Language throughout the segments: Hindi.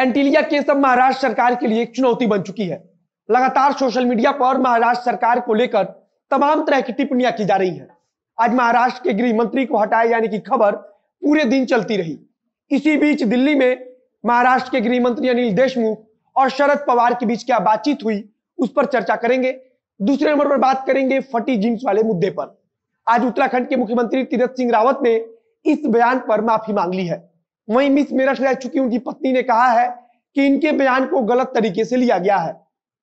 एंटीलिया केस अब महाराष्ट्र सरकार के लिए एक चुनौती बन चुकी है लगातार सोशल मीडिया पर महाराष्ट्र सरकार को लेकर तमाम तरह की टिप्पणियां की जा रही है आज महाराष्ट्र के गृह मंत्री को हटाए जाने की खबर पूरे दिन चलती रही इसी बीच दिल्ली में महाराष्ट्र के गृह मंत्री अनिल देशमुख और शरद पवार के बीच क्या बातचीत हुई उस पर चर्चा करेंगे दूसरे नंबर पर बात करेंगे फटी जींस वाले मुद्दे पर आज उत्तराखंड के मुख्यमंत्री तीरथ सिंह रावत ने इस बयान पर माफी मांग ली है वहीं मिस मेरठ रह चुकी उनकी पत्नी ने कहा है कि इनके बयान को गलत तरीके से लिया गया है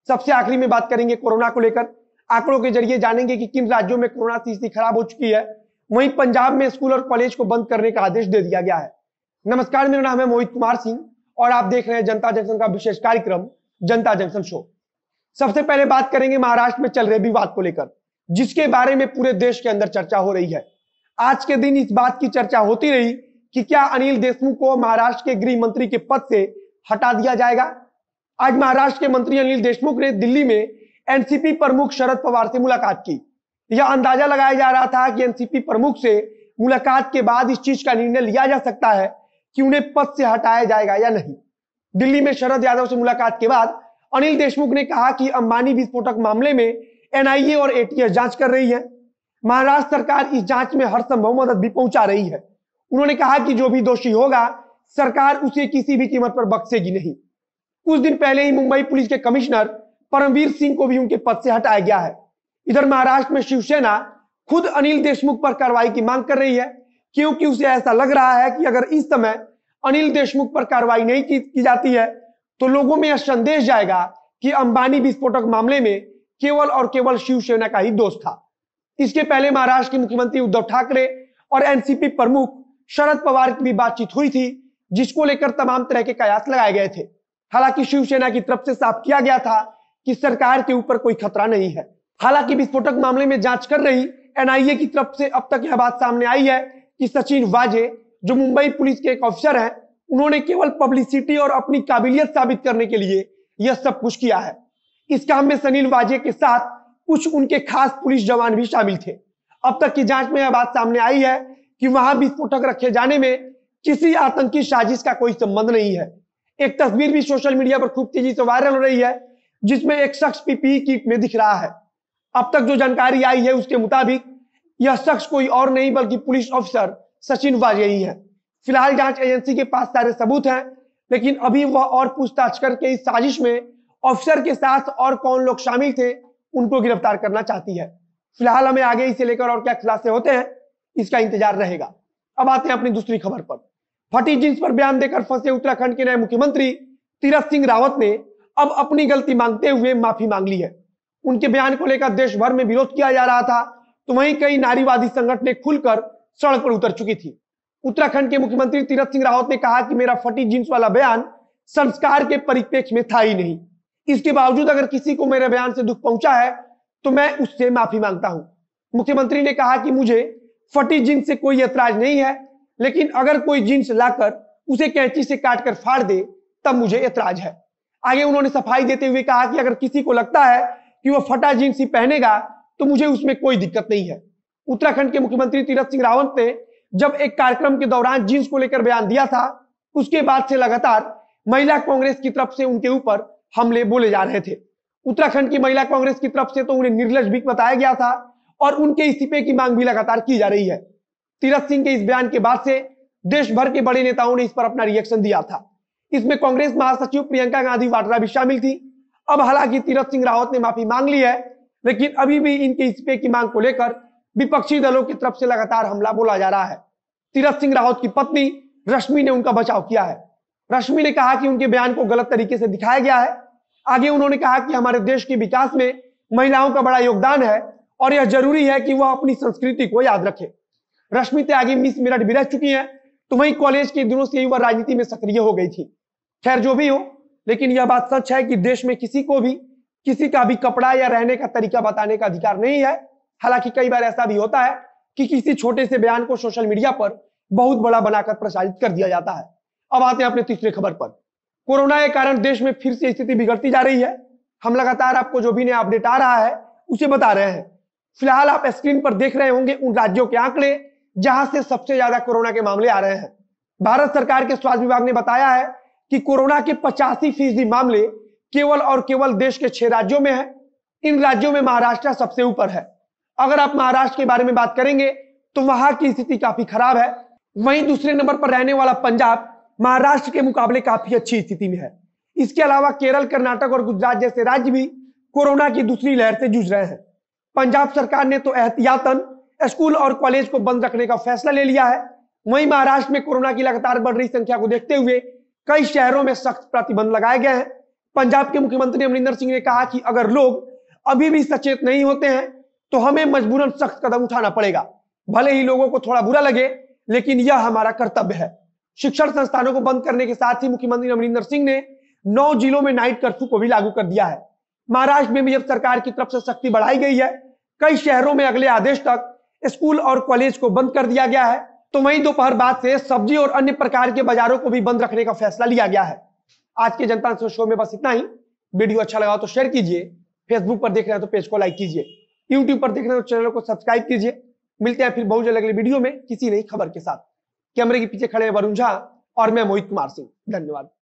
सबसे आखिरी में बात करेंगे कोरोना को लेकर आंकड़ों के जरिए जानेंगे कि किन राज्यों में कोरोना स्थिति खराब हो चुकी है वहीं पंजाब में स्कूल और कॉलेज को बंद करने का आदेश दे दिया गया है नमस्कार मेरा नाम है मोहित कुमार सिंह और आप देख रहे हैं जनता जंक्शन का विशेष कार्यक्रम जनता जंक्शन शो सबसे पहले बात करेंगे महाराष्ट्र में चल रहे विवाद को लेकर जिसके बारे में पूरे देश के अंदर चर्चा हो रही है आज के दिन इस बात की चर्चा होती रही कि क्या अनिल देशमुख को महाराष्ट्र के गृह मंत्री के पद से हटा दिया जाएगा आज महाराष्ट्र के मंत्री अनिल देशमुख ने दिल्ली में एनसीपी प्रमुख शरद पवार से मुलाकात की यह अंदाजा लगाया जा रहा था कि एनसीपी प्रमुख से मुलाकात के बाद इस चीज का निर्णय लिया जा सकता है कि उन्हें पद से हटाया जाएगा या नहीं दिल्ली में शरद यादव से मुलाकात के बाद अनिल देशमुख ने कहा कि अंबानी विस्फोटक मामले में एनआईए और एटीएस जांच कर रही है महाराष्ट्र सरकार इस जांच में हर संभव मदद भी पहुंचा रही है उन्होंने कहा कि जो भी दोषी होगा सरकार उसे किसी भी कीमत पर बख्शेगी नहीं कुछ दिन पहले ही मुंबई पुलिस के कमिश्नर परमवीर सिंह को भी उनके पद से हटाया गया है इधर महाराष्ट्र में शिवसेना खुद अनिल देशमुख पर कार्रवाई की मांग कर रही है क्योंकि उसे ऐसा लग रहा है कि अगर इस समय अनिल देशमुख पर कार्रवाई नहीं की, की जाती है तो लोगों में यह संदेश जाएगा कि अंबानी विस्फोटक मामले में केवल और केवल शिवसेना का ही दोष था इसके पहले महाराष्ट्र के मुख्यमंत्री उद्धव ठाकरे और एनसीपी प्रमुख शरद पवार की भी बातचीत हुई थी जिसको लेकर तमाम तरह के कयास लगाए गए थे हालांकि शिवसेना की तरफ से साफ किया गया था कि सरकार के ऊपर कोई खतरा नहीं है हालांकि विस्फोटक मामले में जांच कर रही एनआईए की तरफ से अब तक यह बात सामने आई है कि सचिन वाजे जो मुंबई पुलिस के एक ऑफिसर हैं उन्होंने केवल पब्लिसिटी और अपनी काबिलियत साबित करने के लिए यह सब कुछ किया है इस काम में सनील वाजे के साथ कुछ उनके खास पुलिस जवान भी शामिल थे अब तक की जांच में यह बात सामने आई है कि वहां विस्फोटक रखे जाने में किसी आतंकी साजिश का कोई संबंध नहीं है एक तस्वीर भी सोशल मीडिया पर खूब तेजी से वायरल हो रही है जिसमें एक शख्स पीपीई किट में दिख रहा है अब तक जो जानकारी आई है उसके मुताबिक यह शख्स कोई और नहीं बल्कि पुलिस ऑफिसर सचिन वाजपेयी है फिलहाल जांच एजेंसी के पास सारे सबूत हैं लेकिन अभी वह और पूछताछ करके इस साजिश में ऑफिसर के साथ और कौन लोग शामिल थे उनको गिरफ्तार करना चाहती है फिलहाल हमें आगे इसे लेकर और क्या खुलासे होते हैं इसका इंतजार रहेगा अब आते हैं अपनी दूसरी खबर पर फटी जींस पर बयान देकर फंसे उत्तराखंड के नए मुख्यमंत्री तीरथ सिंह रावत ने अब अपनी गलती मांगते हुए माफी मांग ली है उनके बयान को लेकर देश भर में विरोध किया जा रहा था तो वहीं कई नारीवादी संगठने खुलकर सड़क पर उतर चुकी थी उत्तराखंड के मुख्यमंत्री तीरथ सिंह रावत ने कहा कि मेरा फटी जींस वाला बयान संस्कार के परिप्रेक्ष्य में था ही नहीं इसके बावजूद अगर किसी को मेरे बयान से दुख पहुंचा है तो मैं उससे माफी मांगता हूं मुख्यमंत्री ने कहा कि मुझे फटी जींस से कोई एतराज नहीं है लेकिन अगर कोई जींस लाकर उसे कैंची से काट कर फाड़ दे तब मुझे एतराज है आगे उन्होंने सफाई देते हुए कहा कि अगर किसी को लगता है कि वह फटा जींस ही पहनेगा तो मुझे उसमें कोई दिक्कत नहीं है उत्तराखंड के मुख्यमंत्री तीरथ सिंह रावत ने जब एक कार्यक्रम के दौरान जींस को लेकर बयान दिया था उसके बाद से लगातार महिला कांग्रेस की तरफ से उनके ऊपर हमले बोले जा रहे थे उत्तराखंड की महिला कांग्रेस की तरफ से तो उन्हें निर्लज भी बताया गया था और उनके इस्तीफे की मांग भी लगातार की जा रही है तीरथ सिंह के इस बयान के बाद से देश भर के बड़े नेताओं ने इस पर अपना रिएक्शन दिया था इसमें कांग्रेस महासचिव प्रियंका गांधी वाड्रा भी शामिल थी अब हालांकि तीरथ सिंह रावत ने माफी मांग ली है लेकिन अभी भी इनके इस्तीफे की मांग को लेकर विपक्षी दलों की तरफ से लगातार हमला बोला जा रहा है तीरथ सिंह रावत की पत्नी रश्मि ने उनका बचाव किया है रश्मि ने कहा कि उनके बयान को गलत तरीके से दिखाया गया है आगे उन्होंने कहा कि हमारे देश के विकास में महिलाओं का बड़ा योगदान है और यह जरूरी है कि वह अपनी संस्कृति को याद रखे रश्मि त्यागी मिस मिरट भी रह चुकी है तो वही कॉलेज के दिनों से युवा राजनीति में सक्रिय हो गई थी खैर जो भी हो लेकिन यह बात सच है कि देश में किसी को भी किसी का भी कपड़ा या रहने का तरीका बताने का अधिकार नहीं है हालांकि कई बार ऐसा भी होता है कि किसी छोटे से बयान को सोशल मीडिया पर बहुत बड़ा बनाकर प्रसारित कर दिया जाता है अब आते हैं अपने तीसरे खबर पर कोरोना के कारण देश में फिर से स्थिति बिगड़ती जा रही है हम लगातार आपको जो भी नया अपडेट आ रहा है उसे बता रहे हैं फिलहाल आप स्क्रीन पर देख रहे होंगे उन राज्यों के आंकड़े जहां से सबसे ज्यादा कोरोना के मामले आ रहे हैं भारत सरकार के स्वास्थ्य विभाग ने बताया है कि कोरोना के पचासी फीसदी मामले केवल और केवल देश के छह राज्यों में है इन राज्यों में महाराष्ट्र सबसे ऊपर है अगर आप महाराष्ट्र के बारे में बात करेंगे तो वहां की स्थिति काफी खराब है वहीं दूसरे नंबर पर रहने वाला पंजाब महाराष्ट्र के मुकाबले काफी अच्छी स्थिति में है इसके अलावा केरल कर्नाटक और गुजरात जैसे राज्य भी कोरोना की दूसरी लहर से जूझ रहे हैं पंजाब सरकार ने तो एहतियातन स्कूल और कॉलेज को बंद रखने का फैसला ले लिया है वहीं महाराष्ट्र में कोरोना की लगातार बढ़ रही संख्या को देखते हुए कई शहरों में सख्त प्रतिबंध लगाए गए हैं पंजाब के मुख्यमंत्री अमरिंदर सिंह ने कहा कि अगर लोग अभी भी सचेत नहीं होते हैं तो हमें मजबूरन सख्त कदम उठाना पड़ेगा भले ही लोगों को थोड़ा बुरा लगे लेकिन यह हमारा कर्तव्य है शिक्षण संस्थानों को बंद करने के साथ ही मुख्यमंत्री अमरिंदर सिंह ने नौ जिलों में नाइट कर्फ्यू को भी लागू कर दिया है महाराष्ट्र में भी जब सरकार की तरफ से सख्ती बढ़ाई गई है कई शहरों में अगले आदेश तक स्कूल और कॉलेज को बंद कर दिया गया है तो वहीं दोपहर बाद से सब्जी और अन्य प्रकार के बाजारों को भी बंद रखने का फैसला लिया गया है आज के जनता शो में बस इतना ही वीडियो अच्छा लगा तो शेयर कीजिए फेसबुक पर देख रहे हैं तो पेज को लाइक कीजिए यूट्यूब पर देख रहे हैं तो चैनल को सब्सक्राइब कीजिए मिलते हैं फिर बहुत जल्द अगले वीडियो में किसी नई खबर के साथ कैमरे के पीछे खड़े हैं वरुण झा और मैं मोहित कुमार सिंह धन्यवाद